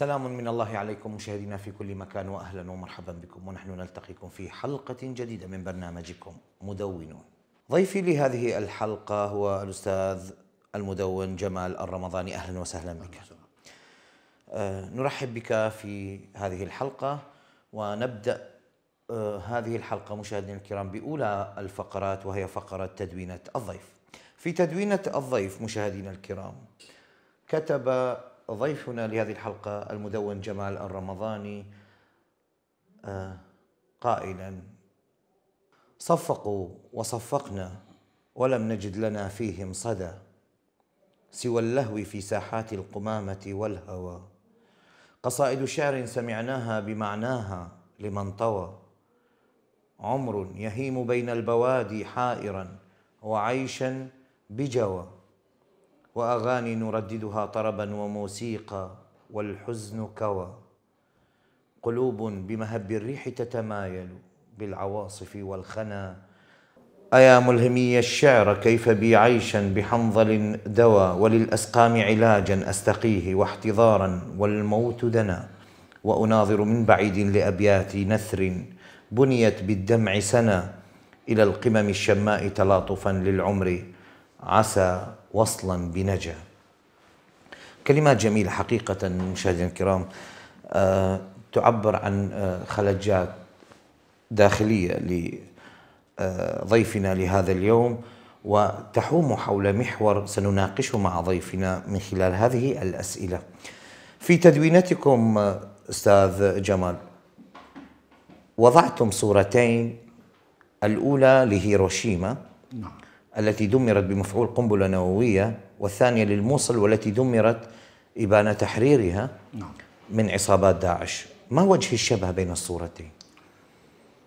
سلام من الله عليكم مشاهدينا في كل مكان واهلا ومرحبا بكم ونحن نلتقيكم في حلقه جديده من برنامجكم مدونون. ضيفي لهذه الحلقه هو الاستاذ المدون جمال الرمضاني اهلا وسهلا بك. أه نرحب بك في هذه الحلقه ونبدا أه هذه الحلقه مشاهدينا الكرام باولى الفقرات وهي فقره تدوينه الضيف. في تدوينه الضيف مشاهدينا الكرام كتب ضيفنا لهذه الحلقة المدون جمال الرمضاني آه، قائلا صفقوا وصفقنا ولم نجد لنا فيهم صدى سوى اللهو في ساحات القمامة والهوى قصائد شعر سمعناها بمعناها لمن طوى عمر يهيم بين البوادي حائرا وعيشا بجوى واغاني نرددها طربا وموسيقى والحزن كوى قلوب بمهب الريح تتمايل بالعواصف والخنا أيا ملهمي الشعر كيف بي عيشا بحنظل دوى وللأسقام علاجا أستقيه واحتضارا والموت دنا وأناظر من بعيد لأبيات نثر بنيت بالدمع سنا إلى القمم الشماء تلاطفا للعمر عسى وصلا بنجا كلمات جميلة حقيقة مشاهدينا الكرام آه، تعبر عن آه، خلجات داخلية لضيفنا لهذا اليوم وتحوم حول محور سنناقشه مع ضيفنا من خلال هذه الأسئلة في تدوينتكم آه، أستاذ جمال وضعتم صورتين الأولى لهيروشيما نعم. التي دمرت بمفعول قنبلة نووية والثانية للموصل والتي دمرت إبان تحريرها نعم. من عصابات داعش ما وجه الشبه بين الصورتين؟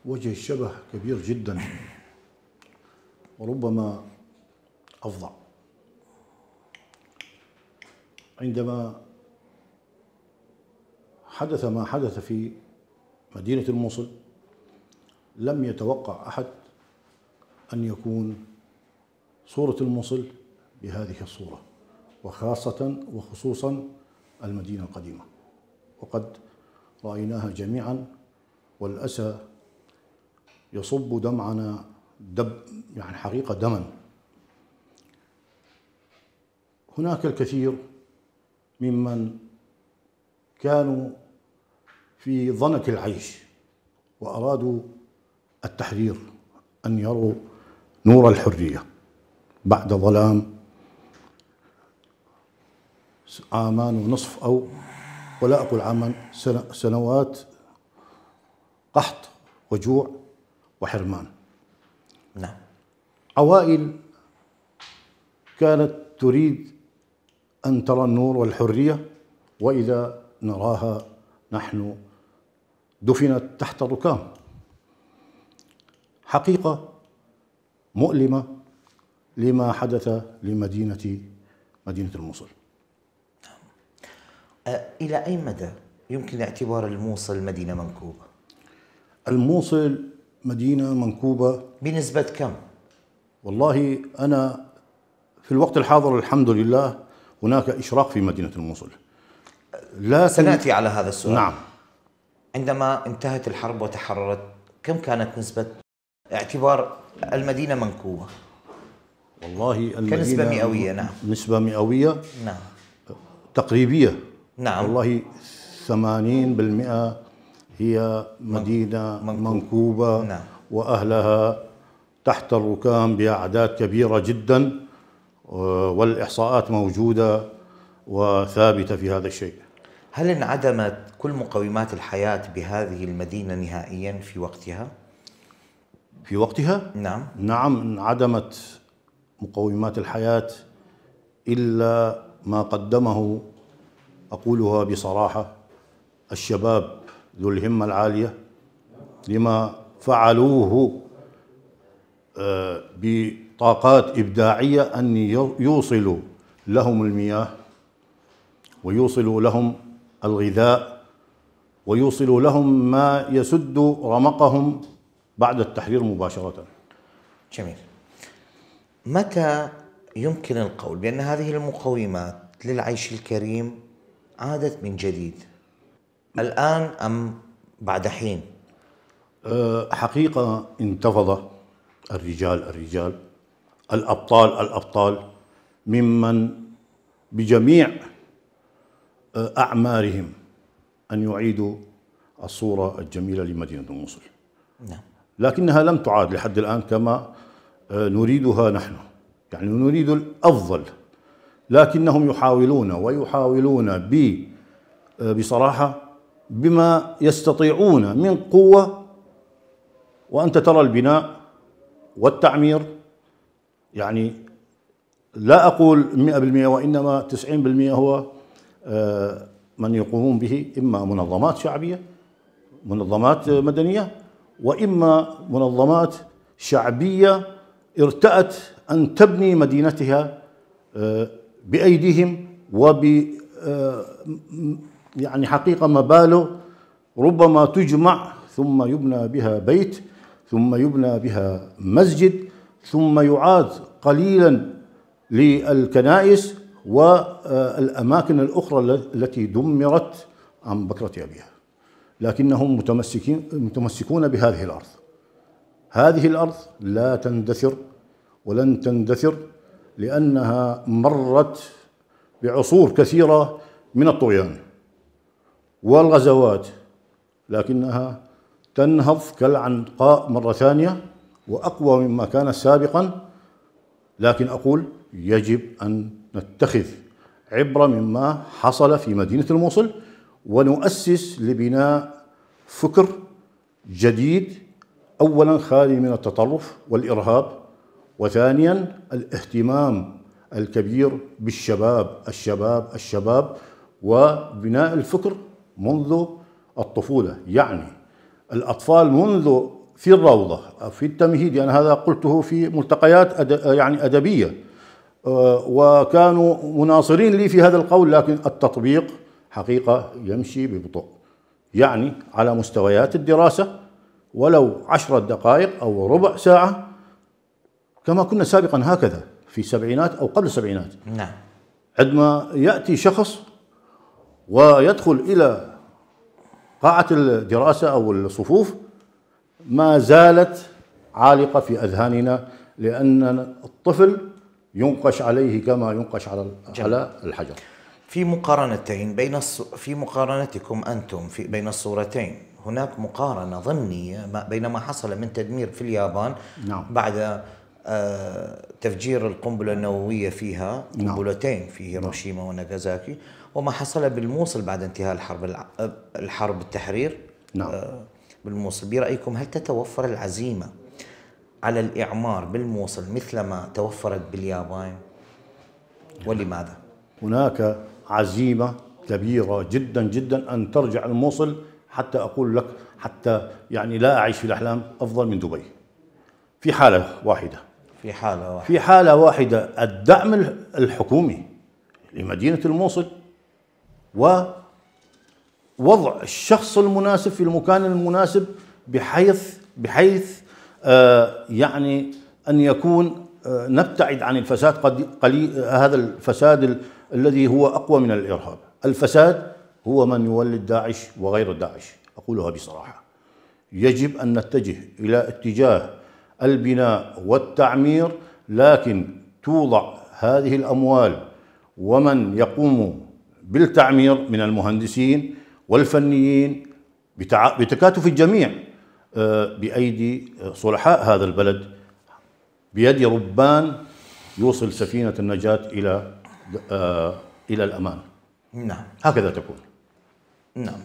وجه الشبه كبير جدا وربما أفظع عندما حدث ما حدث في مدينة الموصل لم يتوقع أحد أن يكون صورة الموصل بهذه الصورة وخاصة وخصوصا المدينة القديمة وقد رأيناها جميعا والأسى يصب دمعنا دب يعني حقيقة دما هناك الكثير ممن كانوا في ضنك العيش وأرادوا التحرير أن يروا نور الحريه بعد ظلام عامان ونصف أو ولا أقول عاما سنوات قحط وجوع وحرمان نعم عوائل كانت تريد أن ترى النور والحرية وإذا نراها نحن دفنت تحت الركام حقيقة مؤلمة لما حدث لمدينة مدينة الموصل أه، إلى أي مدى يمكن اعتبار الموصل مدينة منكوبة؟ الموصل مدينة منكوبة بنسبة كم؟ والله أنا في الوقت الحاضر الحمد لله هناك إشراق في مدينة الموصل لكن سنأتي على هذا السؤال نعم عندما انتهت الحرب وتحررت كم كانت نسبة اعتبار المدينة منكوبة؟ والله كنسبة مئوية نعم نسبة مئوية نعم تقريبية نعم والله 80% هي مدينة منكوبة, منكوبة نعم وأهلها تحت الركام بأعداد كبيرة جدا آه، والإحصاءات موجودة وثابتة في هذا الشيء هل انعدمت كل مقومات الحياة بهذه المدينة نهائيا في وقتها؟ في وقتها؟ نعم نعم انعدمت مقومات الحياة إلا ما قدمه أقولها بصراحة الشباب ذو الهمة العالية لما فعلوه آه، بطاقات إبداعية أن يوصلوا لهم المياه ويوصلوا لهم الغذاء ويوصلوا لهم ما يسد رمقهم بعد التحرير مباشرة جميل متى يمكن القول بأن هذه المقومات للعيش الكريم عادت من جديد الآن أم بعد حين؟ أه، حقيقة انتفض الرجال الرجال الأبطال الأبطال ممن بجميع أه، أعمارهم أن يعيدوا الصورة الجميلة لمدينة موصل نعم. لكنها لم تعاد لحد الآن كما آه، نريدها نحن يعني نريد الأفضل لكنهم يحاولون ويحاولون ب آه، بصراحة بما يستطيعون من قوة وأنت ترى البناء والتعمير يعني لا أقول 100% وإنما 90% هو آه، من يقومون به إما منظمات شعبية منظمات مدنية وإما منظمات شعبية ارتأت أن تبني مدينتها آه، بأيديهم وب آه، يعني حقيقة مبالغ ربما تجمع ثم يبنى بها بيت ثم يبنى بها مسجد ثم يعاد قليلا للكنائس والأماكن الأخرى التي دمرت عن بكرة أبيها لكنهم متمسكين متمسكون بهذه الأرض هذه الارض لا تندثر ولن تندثر لانها مرت بعصور كثيره من الطغيان والغزوات لكنها تنهض كالعنقاء مره ثانيه واقوى مما كان سابقا لكن اقول يجب ان نتخذ عبره مما حصل في مدينه الموصل ونؤسس لبناء فكر جديد أولا خالي من التطرف والإرهاب وثانيا الاهتمام الكبير بالشباب الشباب الشباب وبناء الفكر منذ الطفولة يعني الأطفال منذ في الروضة في التمهيد يعني هذا قلته في ملتقيات أد... يعني أدبية آه، وكانوا مناصرين لي في هذا القول لكن التطبيق حقيقة يمشي ببطء يعني على مستويات الدراسة ولو عشرة دقائق أو ربع ساعة كما كنا سابقا هكذا في السبعينات أو قبل السبعينات نعم عندما يأتي شخص ويدخل إلى قاعة الدراسة أو الصفوف ما زالت عالقة في أذهاننا لأن الطفل ينقش عليه كما ينقش على على الحجر في مقارنتين بين الص... في مقارنتكم أنتم في بين الصورتين هناك مقارنة ضمنية بين ما حصل من تدمير في اليابان نعم. بعد آه، تفجير القنبلة النووية فيها نعم. قنبلتين في نعم. هيروشيما وناغازاكي وما حصل بالموصل بعد انتهاء الحرب آه، الحرب التحرير نعم. آه، بالموصل برأيكم هل تتوفر العزيمة على الإعمار بالموصل مثلما توفرت باليابان ولماذا؟ هناك عزيمة كبيرة جدا جدا أن ترجع الموصل حتى أقول لك حتى يعني لا أعيش في الأحلام أفضل من دبي في حالة واحدة في حالة واحدة في حالة واحدة الدعم الحكومي لمدينة الموصل ووضع الشخص المناسب في المكان المناسب بحيث بحيث آه يعني أن يكون آه نبتعد عن الفساد قد قليل هذا الفساد الذي هو أقوى من الإرهاب الفساد هو من يولد داعش وغير داعش أقولها بصراحة يجب أن نتجه إلى اتجاه البناء والتعمير لكن توضع هذه الأموال ومن يقوم بالتعمير من المهندسين والفنيين بتكاتف الجميع آه، بأيدي آه، صلحاء هذا البلد بيد ربان يوصل سفينة النجاة إلى آه، إلى الأمان نعم هكذا تكون نعم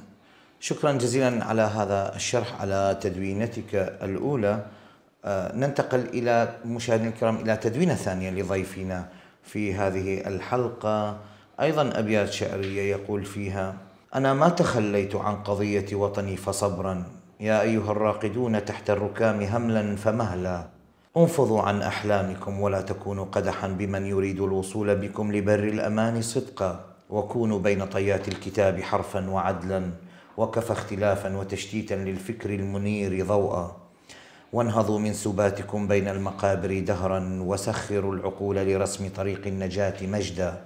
شكرا جزيلا على هذا الشرح على تدوينتك الأولى آه، ننتقل إلى مشاهدينا الكرام إلى تدوينة ثانية لضيفنا في هذه الحلقة أيضا أبيات شعرية يقول فيها أنا ما تخليت عن قضية وطني فصبرا يا أيها الراقدون تحت الركام هملا فمهلا انفضوا عن أحلامكم ولا تكونوا قدحا بمن يريد الوصول بكم لبر الأمان صدقا وكونوا بين طيات الكتاب حرفا وعدلا وكفى اختلافا وتشتيتا للفكر المنير ضوءا وانهضوا من سباتكم بين المقابر دهرا وسخروا العقول لرسم طريق النجاة مجدا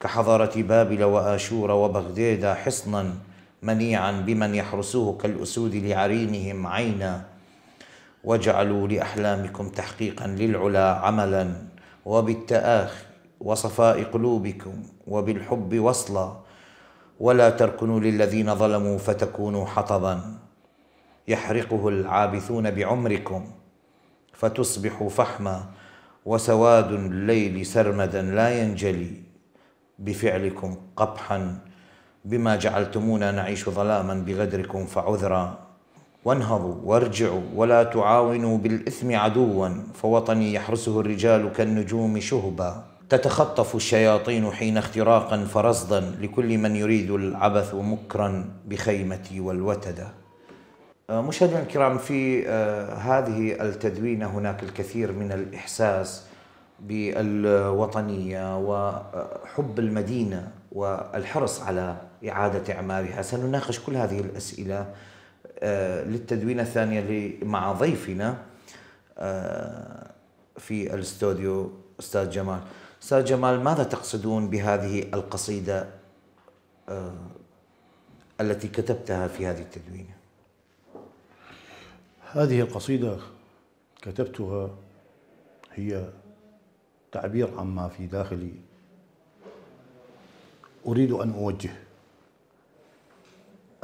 كحضارة بابل وآشور وبغداد حصنا منيعا بمن يحرسوه كالأسود لعرينهم عينا واجعلوا لأحلامكم تحقيقا للعلا عملا وبالتآخي وصفاء قلوبكم وبالحب وصلا ولا تركنوا للذين ظلموا فتكونوا حطبا يحرقه العابثون بعمركم فتصبحوا فحما وسواد الليل سرمدا لا ينجلي بفعلكم قبحا بما جعلتمونا نعيش ظلاما بغدركم فعذرا وانهضوا وارجعوا ولا تعاونوا بالإثم عدوا فوطني يحرسه الرجال كالنجوم شهبا تتخطف الشياطين حين اختراقا فرصدا لكل من يريد العبث مكرا بخيمتي والوتدة آه، مشاهدينا الكرام في آه، هذه التدوينة هناك الكثير من الإحساس بالوطنية وحب المدينة والحرص على إعادة إعمارها سنناقش كل هذه الأسئلة آه، للتدوينة الثانية مع ضيفنا في الاستوديو أستاذ جمال أستاذ جمال ماذا تقصدون بهذه القصيدة آه، التي كتبتها في هذه التدوينة هذه القصيدة كتبتها هي تعبير عما في داخلي أريد أن أوجه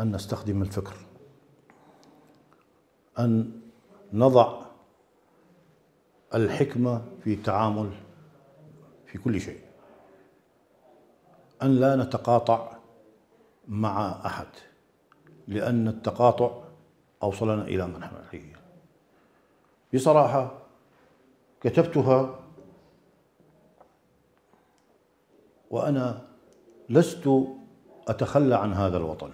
أن نستخدم الفكر أن نضع الحكمة في تعامل في كل شيء أن لا نتقاطع مع أحد لأن التقاطع أوصلنا إلى ما نحن بصراحة كتبتها وأنا لست أتخلى عن هذا الوطن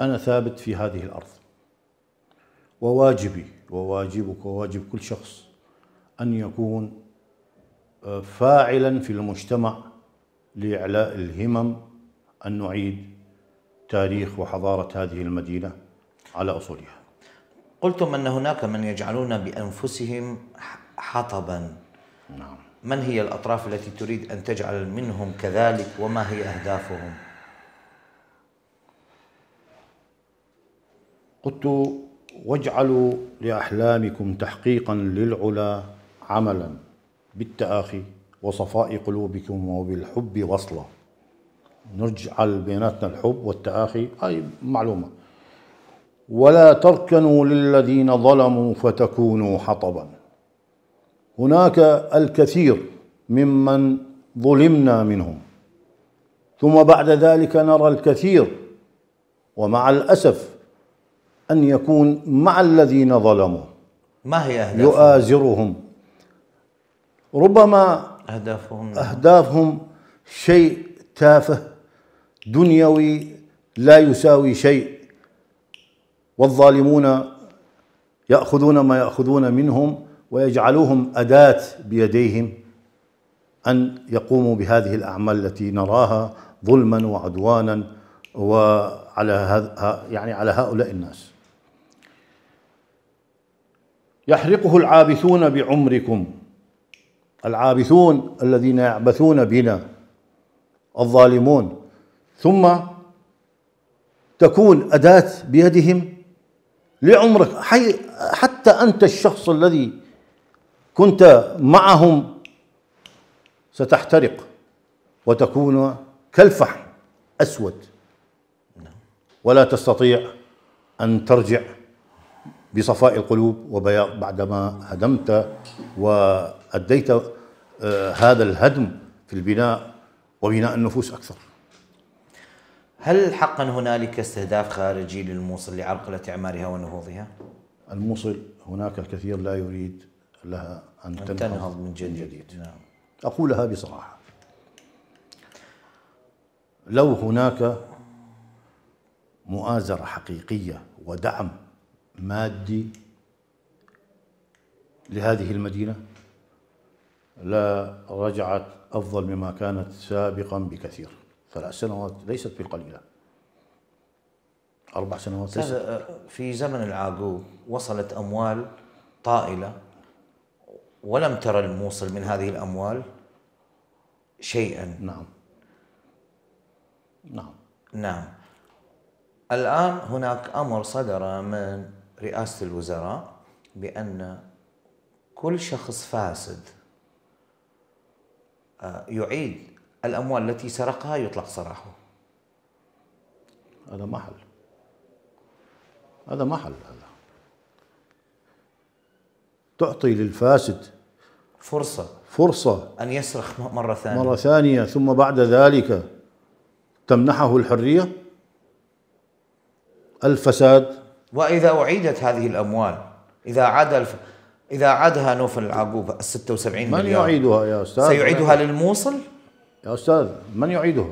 أنا ثابت في هذه الأرض وواجبي وواجبك وواجب كل شخص أن يكون فاعلا في المجتمع لإعلاء الهمم أن نعيد تاريخ وحضارة هذه المدينة على أصولها قلتم أن هناك من يجعلون بأنفسهم حطبا نعم من هي الأطراف التي تريد أن تجعل منهم كذلك وما هي أهدافهم؟ قلت واجعلوا لأحلامكم تحقيقا للعلا عملا بالتآخي وصفاء قلوبكم وبالحب وصلا نجعل بيناتنا الحب والتآخي أي معلومة ولا تركنوا للذين ظلموا فتكونوا حطبا هناك الكثير ممن ظلمنا منهم ثم بعد ذلك نرى الكثير ومع الأسف أن يكون مع الذين ظلموا ما هي أهدافهم؟ يؤازرهم ربما أهدافهم أهدافهم شيء تافه دنيوي لا يساوي شيء والظالمون يأخذون ما يأخذون منهم ويجعلوهم أداة بيديهم أن يقوموا بهذه الأعمال التي نراها ظلما وعدوانا وعلى هذ... يعني على هؤلاء الناس يحرقه العابثون بعمركم العابثون الذين يعبثون بنا الظالمون ثم تكون أداة بيدهم لعمرك حي حتى أنت الشخص الذي كنت معهم ستحترق وتكون كالفحم أسود ولا تستطيع أن ترجع بصفاء القلوب وبياض بعدما هدمت وأديت آه، هذا الهدم في البناء وبناء النفوس أكثر هل حقا هنالك استهداف خارجي للموصل لعرقلة إعمارها ونهوضها؟ الموصل هناك الكثير لا يريد لها أن, أن تنهض من جديد, من جديد. نعم. أقولها بصراحة لو هناك مؤازرة حقيقية ودعم مادي لهذه المدينة لا رجعت أفضل مما كانت سابقا بكثير ثلاث سنوات ليست بالقليلة أربع سنوات ليست في زمن العاقو وصلت أموال طائلة ولم ترى الموصل من هذه الأموال شيئا نعم نعم نعم الآن هناك أمر صدر من رئاسة الوزراء بأن كل شخص فاسد آه، يعيد الأموال التي سرقها يطلق سراحه هذا ما حل هذا ما حل هذا تعطي للفاسد فرصة فرصة أن يسرخ مرة ثانية مرة ثانية ثم بعد ذلك تمنحه الحرية الفساد وإذا أعيدت هذه الأموال إذا عاد الف... إذا عادها نوف العقوب 76 مليار من يعيدها يا أستاذ؟ سيعيدها للموصل؟ يا أستاذ من يعيدها؟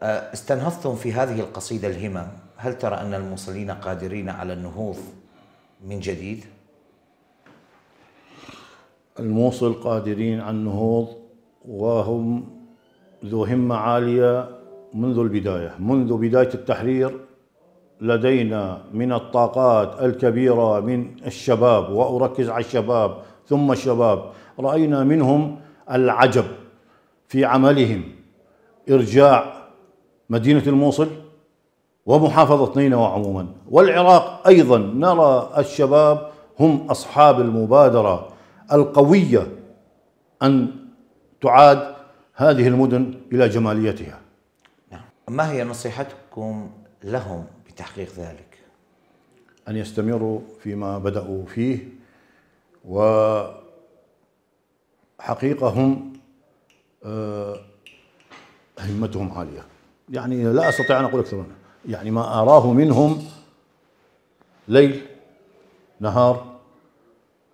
آه، استنهضتم في هذه القصيدة الهمم هل ترى أن الموصلين قادرين على النهوض من جديد؟ الموصل قادرين على النهوض وهم ذو همة عالية منذ البداية منذ بداية التحرير لدينا من الطاقات الكبيرة من الشباب وأركز على الشباب ثم الشباب رأينا منهم العجب في عملهم إرجاع مدينة الموصل ومحافظة نينوى عموما والعراق أيضا نرى الشباب هم أصحاب المبادرة القوية أن تعاد هذه المدن إلى جماليتها نعم. ما هي نصيحتكم لهم تحقيق ذلك أن يستمروا فيما بدأوا فيه وحقيقة هم آه، همتهم عالية يعني لا أستطيع أن أقول أكثر منها يعني ما أراه منهم ليل نهار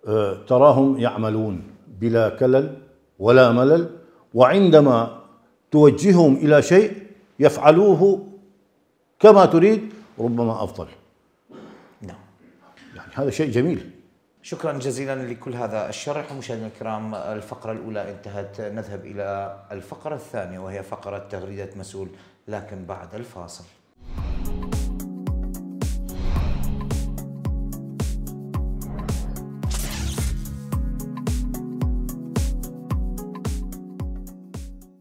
آه، تراهم يعملون بلا كلل ولا ملل وعندما توجههم إلى شيء يفعلوه كما تريد ربما افضل. نعم. يعني هذا شيء جميل. شكرا جزيلا لكل هذا الشرح مشاهدينا الكرام الفقرة الأولى انتهت نذهب إلى الفقرة الثانية وهي فقرة تغريدة مسؤول لكن بعد الفاصل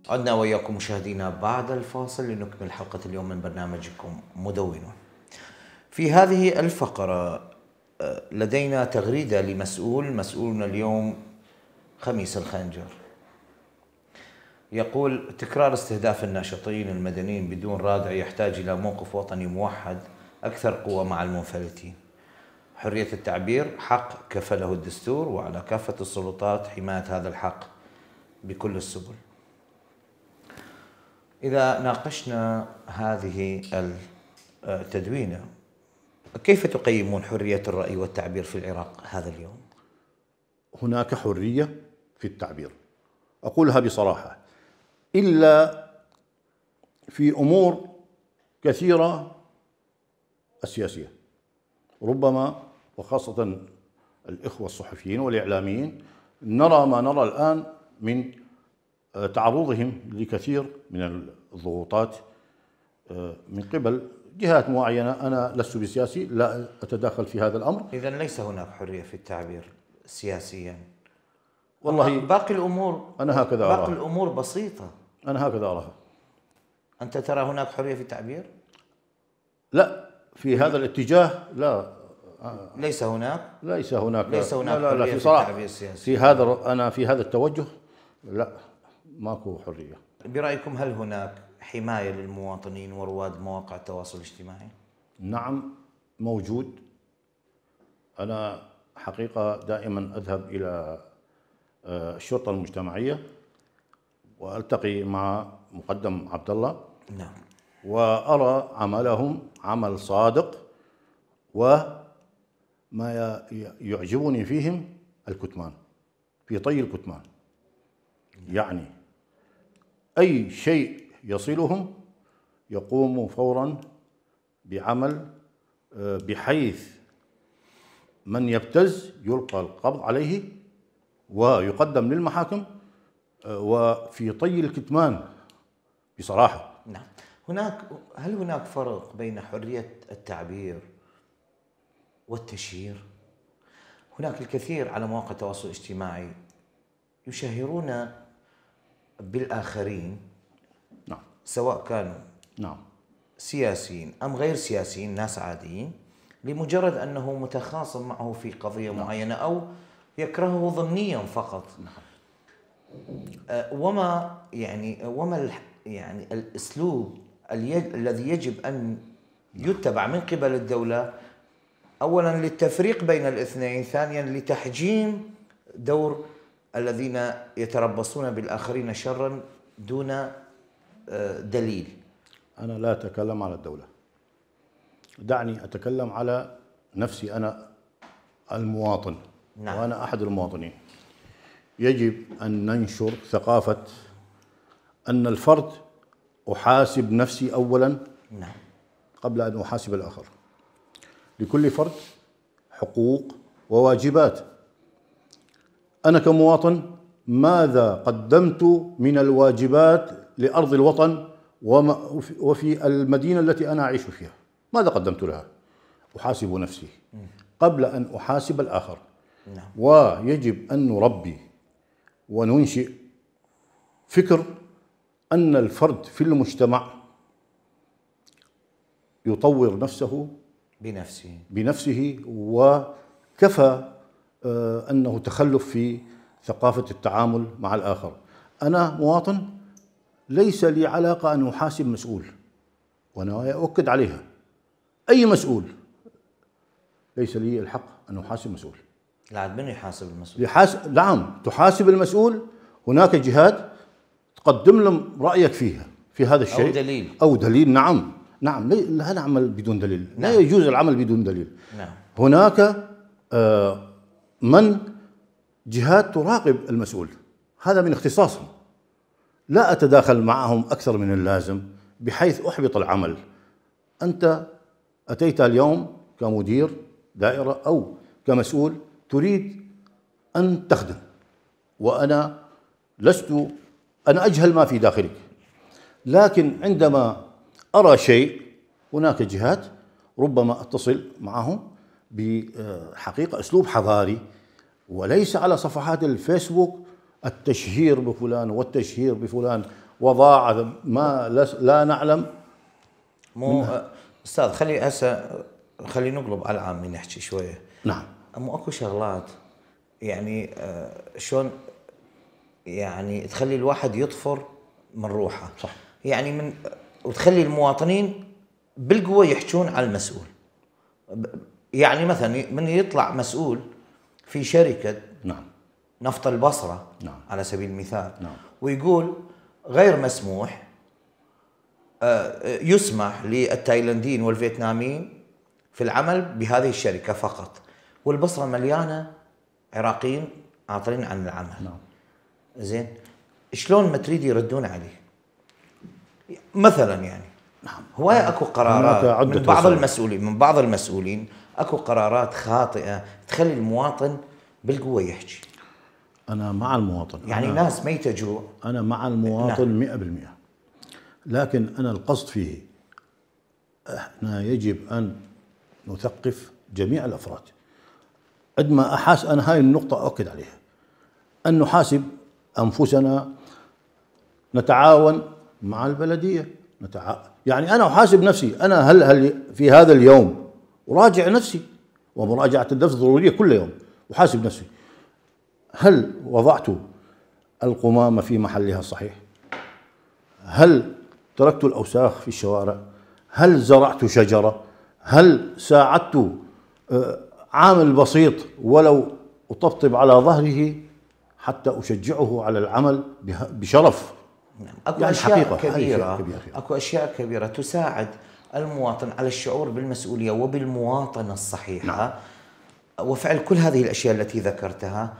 عدنا وإياكم مشاهدينا بعد الفاصل لنكمل حلقة اليوم من برنامجكم مدونون في هذه الفقرة آه، لدينا تغريدة لمسؤول مسؤولنا اليوم خميس الخنجر يقول تكرار استهداف الناشطين المدنيين بدون رادع يحتاج إلى موقف وطني موحد أكثر قوة مع المنفلتين حرية التعبير حق كفله الدستور وعلى كافة السلطات حماية هذا الحق بكل السبل إذا ناقشنا هذه التدوينة كيف تقيمون حرية الرأي والتعبير في العراق هذا اليوم؟ هناك حرية في التعبير أقولها بصراحة إلا في أمور كثيرة السياسية ربما وخاصة الإخوة الصحفيين والإعلاميين نرى ما نرى الآن من آه، تعرضهم لكثير من الضغوطات آه، من قبل جهات معينة أنا لست بسياسي لا أتداخل في هذا الأمر إذا ليس هناك حرية في التعبير سياسيا والله باقي الأمور أنا هكذا أراها باقي الأمور بسيطة أنا هكذا أراها أنت ترى هناك حرية في التعبير؟ لا في هذا الاتجاه لا ليس هناك ليس هناك ليس هناك لا لا, حرية في السياسي في هذا أنا في هذا التوجه لا ماكو حرية برأيكم هل هناك حماية للمواطنين ورواد مواقع التواصل الاجتماعي؟ نعم موجود أنا حقيقة دائما أذهب إلى آه، الشرطة المجتمعية وألتقي مع مقدم عبد الله نعم وأرى عملهم عمل صادق وما يعجبني فيهم الكتمان في طي الكتمان يعني أي شيء يصلهم يقوموا فورا بعمل آه، بحيث من يبتز يلقى القبض عليه ويقدم للمحاكم آه، وفي طي الكتمان بصراحه نعم هناك هل هناك فرق بين حريه التعبير والتشهير هناك الكثير على مواقع التواصل الاجتماعي يشهرون بالاخرين سواء كانوا نعم سياسيين أم غير سياسيين ناس عاديين لمجرد أنه متخاصم معه في قضية نعم. معينة أو يكرهه ضمنيا فقط نعم. أه، وما يعني وما يعني الاسلوب الذي يجب ان نعم. يتبع من قبل الدوله اولا للتفريق بين الاثنين ثانيا لتحجيم دور الذين يتربصون بالاخرين شرا دون دليل أنا لا أتكلم على الدولة دعني أتكلم على نفسي أنا المواطن نعم. وأنا أحد المواطنين يجب أن ننشر ثقافة أن الفرد أحاسب نفسي أولا نعم. قبل أن أحاسب الآخر لكل فرد حقوق وواجبات أنا كمواطن ماذا قدمت من الواجبات لأرض الوطن وفي المدينة التي أنا أعيش فيها ماذا قدمت لها؟ أحاسب نفسي قبل أن أحاسب الآخر نعم. ويجب أن نربي وننشئ فكر أن الفرد في المجتمع يطور نفسه بنفسه بنفسه وكفى آه، أنه تخلف في ثقافة التعامل مع الآخر أنا مواطن ليس لي علاقة أن أحاسب مسؤول وأنا أؤكد عليها أي مسؤول ليس لي الحق أن أحاسب مسؤول لا من يحاسب المسؤول؟ يحاسب نعم تحاسب المسؤول هناك جهات تقدم لهم رأيك فيها في هذا الشيء أو دليل أو دليل نعم نعم لا نعمل بدون دليل نعم. لا يجوز العمل بدون دليل نعم. هناك آه من جهات تراقب المسؤول هذا من اختصاصهم لا أتداخل معهم أكثر من اللازم بحيث أحبط العمل أنت أتيت اليوم كمدير دائرة أو كمسؤول تريد أن تخدم وأنا لست أنا أجهل ما في داخلك لكن عندما أرى شيء هناك جهات ربما أتصل معهم بحقيقة أسلوب حضاري وليس على صفحات الفيسبوك التشهير بفلان والتشهير بفلان وضاع ما لا نعلم مو استاذ خلي هسه خلي نقلب على العامي نحكي شويه نعم مو اكو شغلات يعني آه، شلون يعني تخلي الواحد يطفر من روحه صح يعني من وتخلي المواطنين بالقوه يحجون على المسؤول يعني مثلا من يطلع مسؤول في شركه نعم نفط البصرة نعم. على سبيل المثال نعم. ويقول غير مسموح آه، آه، يسمح للتايلنديين والفيتناميين في العمل بهذه الشركة فقط والبصرة مليانة عراقيين عاطلين عن العمل نعم. زين شلون ما تريد يردون عليه مثلا يعني نعم هواية نعم. اكو قرارات من بعض المسؤولين من بعض المسؤولين اكو قرارات خاطئة تخلي المواطن بالقوة يحكي أنا مع المواطن يعني أنا ناس ميتة جوع أنا مع المواطن نعم. مئة بالمئة لكن أنا القصد فيه احنا يجب أن نثقف جميع الأفراد عندما أحاس أنا هاي النقطة أؤكد عليها أن نحاسب أنفسنا نتعاون مع البلدية نتعاون يعني أنا أحاسب نفسي أنا هل هل في هذا اليوم أراجع نفسي ومراجعة النفس ضرورية كل يوم أحاسب نفسي هل وضعت القمامة في محلها الصحيح؟ هل تركت الأوساخ في الشوارع؟ هل زرعت شجرة؟ هل ساعدت آه، عامل بسيط ولو أطبطب على ظهره حتى أشجعه على العمل بشرف نعم، أكو يعني أشياء حقيقة. كبيرة. كبيرة أكو أشياء كبيرة تساعد المواطن على الشعور بالمسؤولية وبالمواطنة الصحيحة نعم. وفعل كل هذه الأشياء التي ذكرتها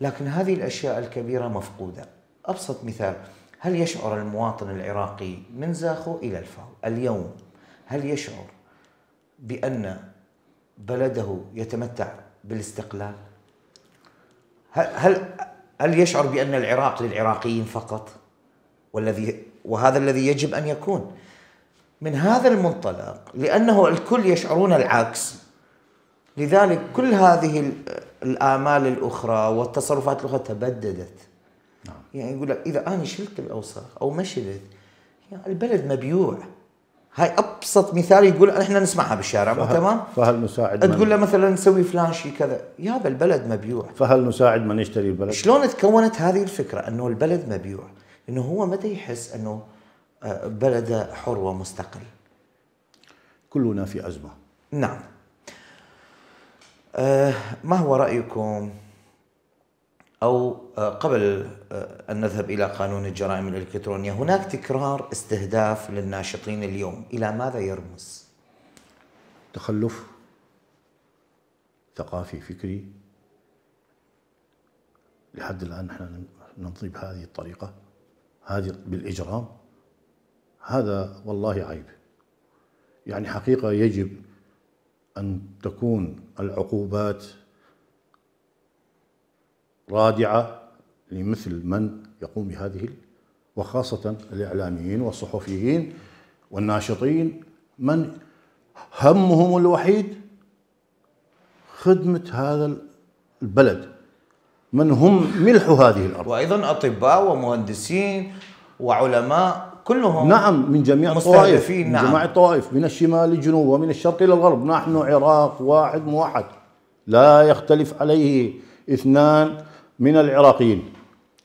لكن هذه الأشياء الكبيرة مفقودة أبسط مثال هل يشعر المواطن العراقي من زاخو إلى الفاو اليوم هل يشعر بأن بلده يتمتع بالاستقلال هل هل يشعر بأن العراق للعراقيين فقط والذي وهذا الذي يجب أن يكون من هذا المنطلق لأنه الكل يشعرون العكس لذلك كل هذه الآمال الأخرى والتصرفات الأخرى تبددت نعم. يعني يقول لك إذا أنا شلت الأوساخ أو ما شلت يعني البلد مبيوع هاي ابسط مثال يقول احنا نسمعها بالشارع فهل تمام؟ فهل نساعد من تقول له مثلا نسوي فلان شيء كذا، يا البلد مبيوع فهل نساعد من يشتري البلد؟ شلون تكونت هذه الفكره انه البلد مبيوع؟ انه هو متى يحس انه آه، بلده حر ومستقل؟ كلنا في ازمه نعم آه، ما هو رأيكم أو آه، قبل آه، أن نذهب إلى قانون الجرائم الإلكترونية هناك تكرار استهداف للناشطين اليوم إلى ماذا يرمز؟ تخلف ثقافي فكري لحد الآن نحن نمضي بهذه الطريقة هذه بالإجرام هذا والله عيب يعني حقيقة يجب أن تكون العقوبات رادعة لمثل من يقوم بهذه وخاصة الإعلاميين والصحفيين والناشطين من همهم الوحيد خدمة هذا البلد من هم ملح هذه الأرض وأيضا أطباء ومهندسين وعلماء كلهم نعم من جميع الطوائف نعم. من جميع الطوائف من الشمال للجنوب ومن الشرق إلى الغرب نحن عراق واحد موحد لا يختلف عليه اثنان من العراقيين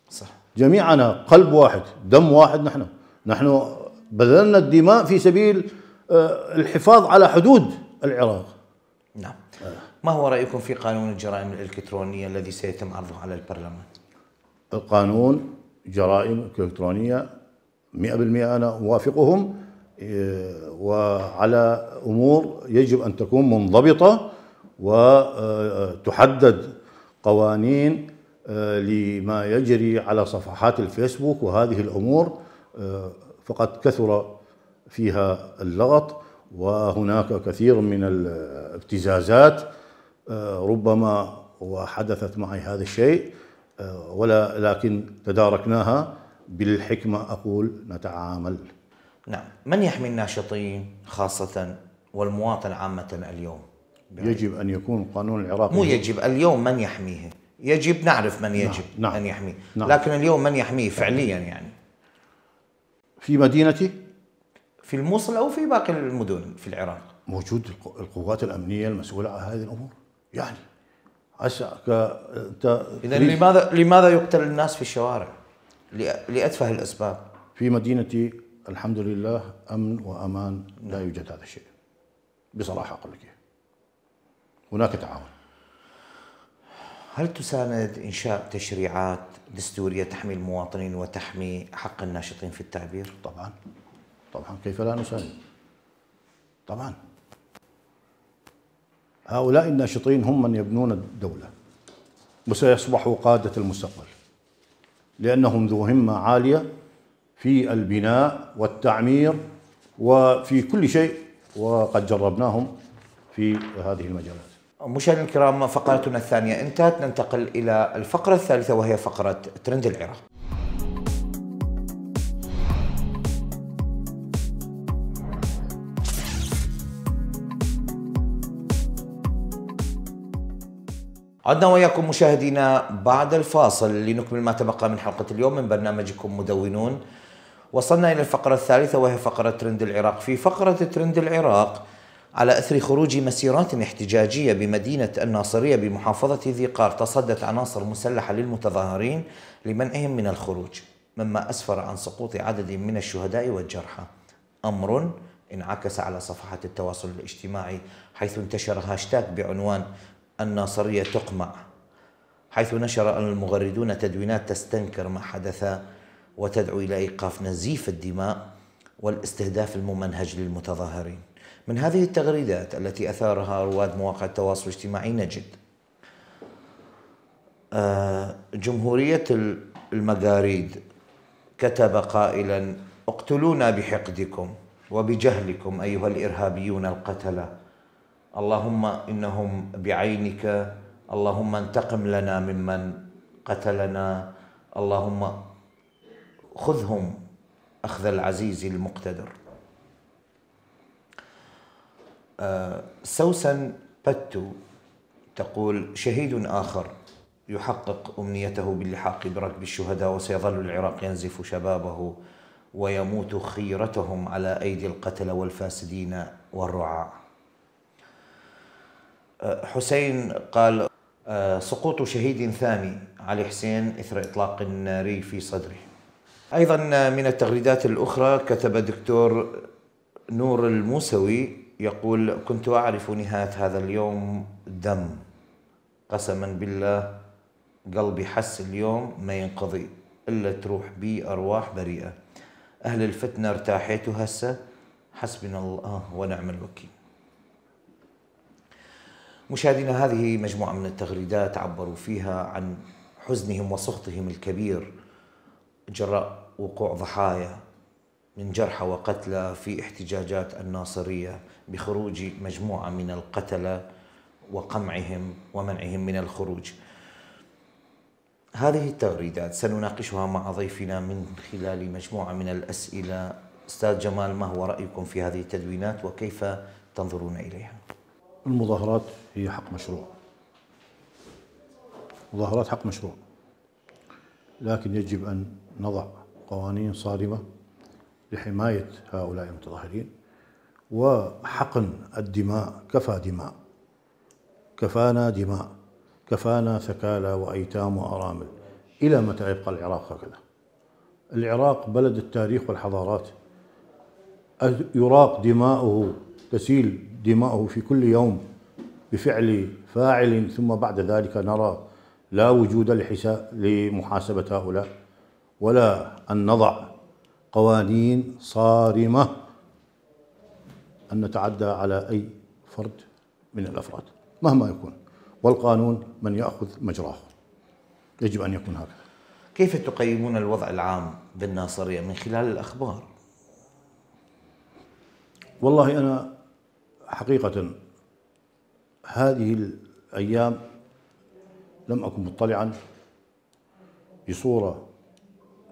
صح جميعنا قلب واحد دم واحد نحن نحن بذلنا الدماء في سبيل آه، الحفاظ على حدود العراق نعم ما هو رأيكم في قانون الجرائم الإلكترونية الذي سيتم عرضه على البرلمان؟ القانون جرائم إلكترونية 100% أنا أوافقهم آه، وعلى أمور يجب أن تكون منضبطة وتحدد آه، قوانين آه، لما يجري على صفحات الفيسبوك وهذه الأمور فقد كثر فيها اللغط وهناك كثير من الابتزازات ربما وحدثت معي هذا الشيء ولا لكن تداركناها بالحكمة أقول نتعامل نعم من يحمي الناشطين خاصة والمواطن عامة اليوم يجب أن يكون قانون العراق مو يجب اليوم من يحميه يجب نعرف من نعم. يجب نعم. أن يحميه نعم. لكن اليوم من يحميه فعليا يعني في مدينتي في الموصل أو في باقي المدن في العراق موجود القوات الأمنية المسؤولة عن هذه الأمور يعني هسه انت اذا لماذا لماذا يقتل الناس في الشوارع؟ لاتفه الاسباب في مدينتي الحمد لله امن وامان لا يوجد هذا الشيء بصراحه اقول لك هناك تعاون هل تساند انشاء تشريعات دستوريه تحمي المواطنين وتحمي حق الناشطين في التعبير؟ طبعا طبعا كيف لا نساند؟ طبعا هؤلاء الناشطين هم من يبنون الدوله وسيصبحوا قاده المستقبل لأنهم ذو همة عالية في البناء والتعمير وفي كل شيء وقد جربناهم في هذه المجالات مشاهدينا الكرام فقرتنا الثانية انتهت ننتقل إلى الفقرة الثالثة وهي فقرة ترند العراق عدنا وياكم مشاهدينا بعد الفاصل لنكمل ما تبقى من حلقة اليوم من برنامجكم مدونون وصلنا إلى الفقرة الثالثة وهي فقرة ترند العراق في فقرة ترند العراق على أثر خروج مسيرات احتجاجية بمدينة الناصرية بمحافظة ذي قار تصدت عناصر مسلحة للمتظاهرين لمنعهم من الخروج مما أسفر عن سقوط عدد من الشهداء والجرحى أمر انعكس على صفحة التواصل الاجتماعي حيث انتشر هاشتاج بعنوان الناصرية تقمع حيث نشر المغردون تدوينات تستنكر ما حدث وتدعو إلى إيقاف نزيف الدماء والاستهداف الممنهج للمتظاهرين من هذه التغريدات التي أثارها رواد مواقع التواصل الاجتماعي نجد آه، جمهورية المقاريد كتب قائلا اقتلونا بحقدكم وبجهلكم أيها الإرهابيون القتلة اللهم انهم بعينك اللهم انتقم لنا ممن قتلنا اللهم خذهم اخذ العزيز المقتدر آه، سوسن باتو تقول شهيد آخر يحقق أمنيته باللحاق بركب الشهداء وسيظل العراق ينزف شبابه ويموت خيرتهم على أيدي القتلة والفاسدين والرعاع حسين قال آه، سقوط شهيد ثاني علي حسين إثر إطلاق النار في صدره أيضا آه، من التغريدات الأخرى كتب دكتور نور الموسوي يقول كنت أعرف نهاية هذا اليوم دم قسما بالله قلبي حس اليوم ما ينقضي إلا تروح بي أرواح بريئة أهل الفتنة ارتاحيتوا هسه حسبنا الله ونعم الوكيل مشاهدينا هذه مجموعة من التغريدات عبروا فيها عن حزنهم وسخطهم الكبير جراء وقوع ضحايا من جرحى وقتلى في احتجاجات الناصرية بخروج مجموعة من القتلة وقمعهم ومنعهم من الخروج هذه التغريدات سنناقشها مع ضيفنا من خلال مجموعة من الأسئلة أستاذ جمال ما هو رأيكم في هذه التدوينات وكيف تنظرون إليها؟ المظاهرات هي حق مشروع مظاهرات حق مشروع لكن يجب أن نضع قوانين صارمة لحماية هؤلاء المتظاهرين وحقن الدماء كفى دماء كفانا دماء كفانا ثكالى وأيتام وأرامل إلى متى يبقى العراق هكذا العراق بلد التاريخ والحضارات يراق دماؤه تسيل دماءه في كل يوم بفعل فاعل ثم بعد ذلك نرى لا وجود لحساب لمحاسبة هؤلاء ولا أن نضع قوانين صارمة أن نتعدى على أي فرد من الأفراد مهما يكون والقانون من يأخذ مجراه يجب أن يكون هكذا كيف تقيمون الوضع العام بالناصرية من خلال الأخبار؟ والله أنا حقيقة هذه الأيام لم أكن مطلعا بصورة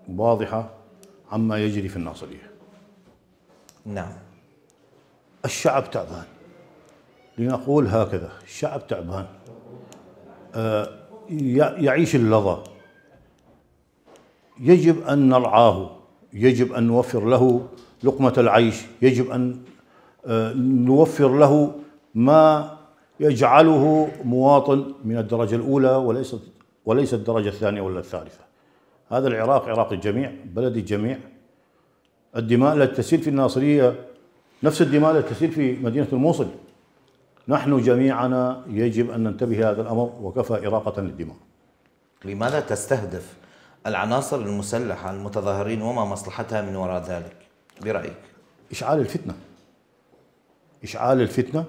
واضحة عما يجري في الناصرية نعم الشعب تعبان لنقول هكذا الشعب تعبان آه، يعيش اللظى يجب أن نرعاه يجب أن نوفر له لقمة العيش يجب أن نوفر له ما يجعله مواطن من الدرجة الأولى وليس وليس الدرجة الثانية ولا الثالثة هذا العراق عراق الجميع بلد الجميع الدماء التي تسيل في الناصرية نفس الدماء التي تسيل في مدينة الموصل نحن جميعنا يجب أن ننتبه هذا الأمر وكفى إراقة للدماء لماذا تستهدف العناصر المسلحة المتظاهرين وما مصلحتها من وراء ذلك برأيك؟ إشعال الفتنة إشعال الفتنة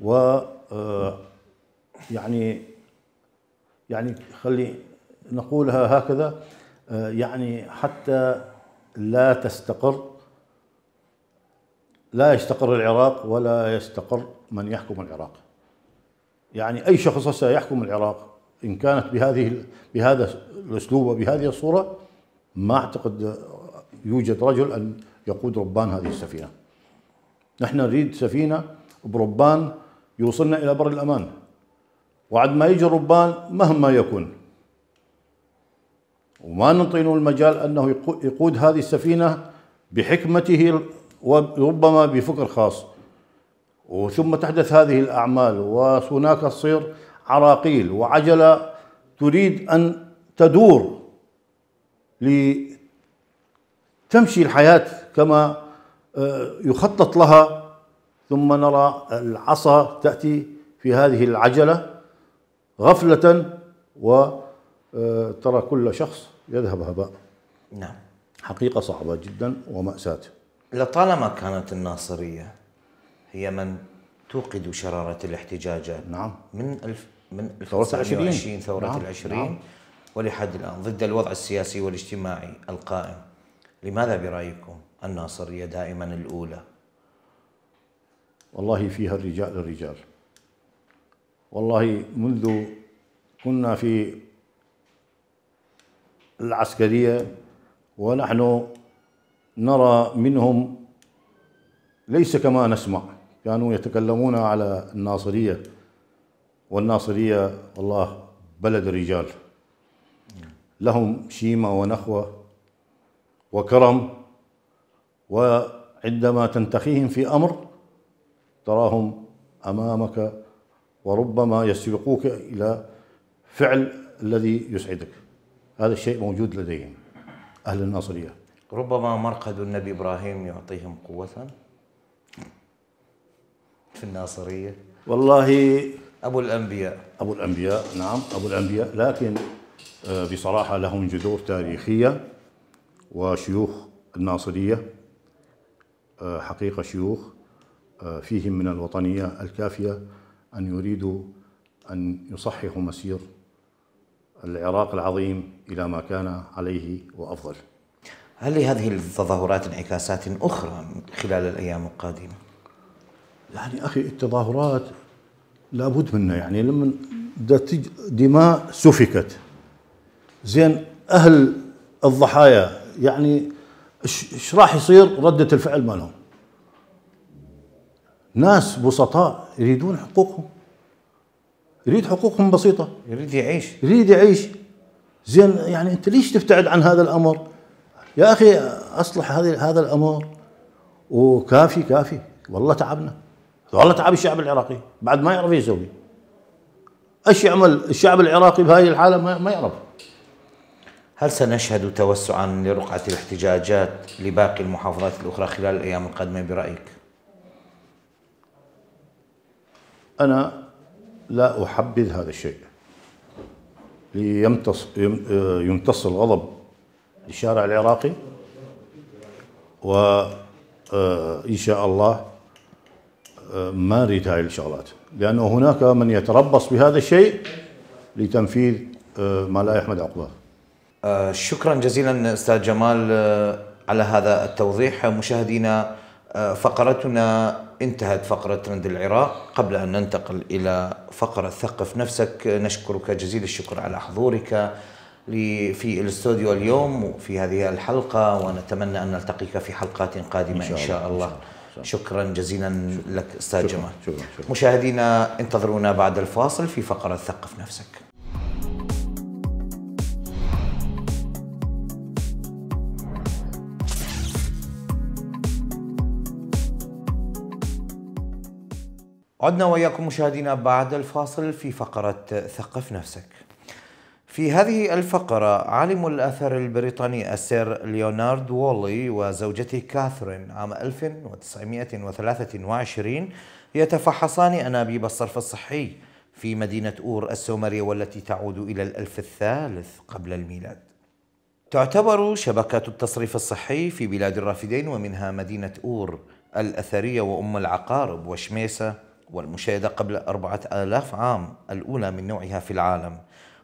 و آه، يعني يعني خلي نقولها هكذا آه، يعني حتى لا تستقر لا يستقر العراق ولا يستقر من يحكم العراق يعني أي شخص سيحكم العراق إن كانت بهذه بهذا الأسلوب وبهذه الصورة ما أعتقد يوجد رجل أن يقود ربان هذه السفينة نحن نريد سفينة بربان يوصلنا إلى بر الأمان وعد ما يجي الربان مهما يكون وما نعطينه المجال أنه يقود هذه السفينة بحكمته وربما بفكر خاص وثم تحدث هذه الأعمال وهناك تصير عراقيل وعجلة تريد أن تدور لتمشي الحياة كما آه، يخطط لها ثم نرى العصا تأتي في هذه العجلة غفلة وترى آه، كل شخص يذهب هباء نعم حقيقة صعبة جدا ومأساة لطالما كانت الناصرية هي من توقد شرارة الاحتجاجات نعم من الف من 1920 ثورة نعم. العشرين نعم. ولحد الآن ضد الوضع السياسي والاجتماعي القائم لماذا برأيكم الناصرية دائما الأولى والله فيها الرجال الرجال والله منذ كنا في العسكرية ونحن نرى منهم ليس كما نسمع كانوا يتكلمون على الناصرية والناصرية والله بلد الرجال لهم شيمة ونخوة وكرم وعندما تنتخيهم في امر تراهم امامك وربما يسبقوك الى فعل الذي يسعدك هذا الشيء موجود لديهم اهل الناصريه ربما مرقد النبي ابراهيم يعطيهم قوه في الناصريه والله ابو الانبياء ابو الانبياء نعم ابو الانبياء لكن آه، بصراحه لهم جذور تاريخيه وشيوخ الناصريه حقيقة شيوخ فيهم من الوطنية الكافية أن يريدوا أن يصححوا مسير العراق العظيم إلى ما كان عليه وأفضل هل لهذه التظاهرات انعكاسات أخرى خلال الأيام القادمة؟ يعني أخي التظاهرات لابد منها يعني لما دماء سفكت زين أهل الضحايا يعني ايش راح يصير رده الفعل مالهم ناس بسطاء يريدون حقوقهم يريد حقوقهم بسيطه يريد يعيش يريد يعيش زين يعني انت ليش تبتعد عن هذا الامر يا اخي اصلح هذا هذا الامر وكافي كافي والله تعبنا والله تعب الشعب العراقي بعد ما يعرف يسوي ايش يعمل الشعب العراقي بهذه الحاله ما يعرف هل سنشهد توسعا لرقعة الاحتجاجات لباقي المحافظات الأخرى خلال الأيام القادمة برأيك؟ أنا لا أحبذ هذا الشيء ليمتص آه، يمتص الغضب للشارع العراقي وإن آه، شاء الله آه، ما نريد هاي الشغلات لأنه هناك من يتربص بهذا الشيء لتنفيذ ما لا يحمد عقباه آه، شكرا جزيلا استاذ جمال آه، على هذا التوضيح مشاهدينا آه، فقرتنا انتهت فقرة ترند العراق قبل أن ننتقل إلى فقرة ثقف نفسك نشكرك جزيل الشكر على حضورك في الاستوديو اليوم في هذه الحلقة ونتمنى أن نلتقيك في حلقات قادمة إن شاء الله, إن شاء الله. شكرا جزيلا شكرا لك استاذ جمال شكرا شكرا مشاهدينا انتظرونا بعد الفاصل في فقرة ثقف نفسك عدنا وإياكم مشاهدينا بعد الفاصل في فقرة ثقف نفسك في هذه الفقرة عالم الأثر البريطاني السير ليونارد وولي وزوجته كاثرين عام 1923 يتفحصان أنابيب الصرف الصحي في مدينة أور السومرية والتي تعود إلى الألف الثالث قبل الميلاد تعتبر شبكات التصريف الصحي في بلاد الرافدين ومنها مدينة أور الأثرية وأم العقارب وشميسة والمشاهدة قبل أربعة آلاف عام الأولى من نوعها في العالم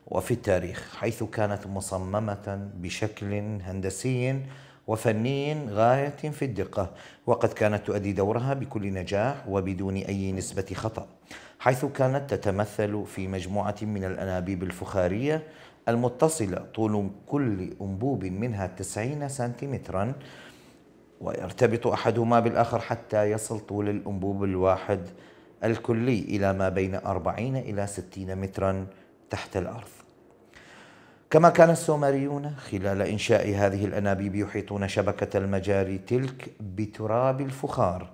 وفي التاريخ حيث كانت مصممة بشكل هندسي وفني غاية في الدقة وقد كانت تؤدي دورها بكل نجاح وبدون أي نسبة خطأ حيث كانت تتمثل في مجموعة من الأنابيب الفخارية المتصلة طول كل أنبوب منها 90 سنتيمترا ويرتبط أحدهما بالآخر حتى يصل طول الأنبوب الواحد الكلي إلى ما بين 40 إلى 60 مترا تحت الأرض كما كان السومريون خلال إنشاء هذه الأنابيب يحيطون شبكة المجاري تلك بتراب الفخار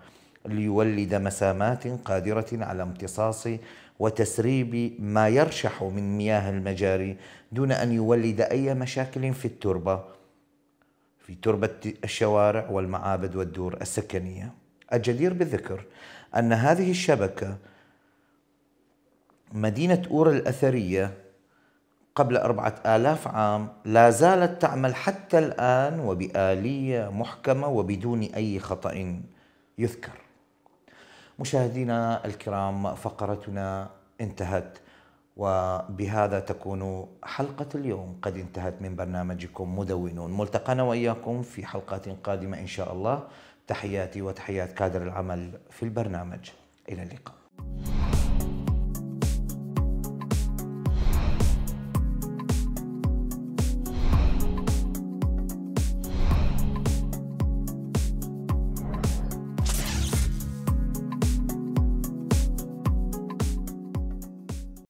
ليولد مسامات قادرة على امتصاص وتسريب ما يرشح من مياه المجاري دون أن يولد أي مشاكل في التربة في تربة الشوارع والمعابد والدور السكنية الجدير بالذكر أن هذه الشبكة مدينة أور الأثرية قبل أربعة آلاف عام لا زالت تعمل حتى الآن وبآلية محكمة وبدون أي خطأ يذكر مشاهدينا الكرام فقرتنا انتهت وبهذا تكون حلقة اليوم قد انتهت من برنامجكم مدونون ملتقنا وإياكم في حلقات قادمة إن شاء الله تحياتي وتحيات كادر العمل في البرنامج إلى اللقاء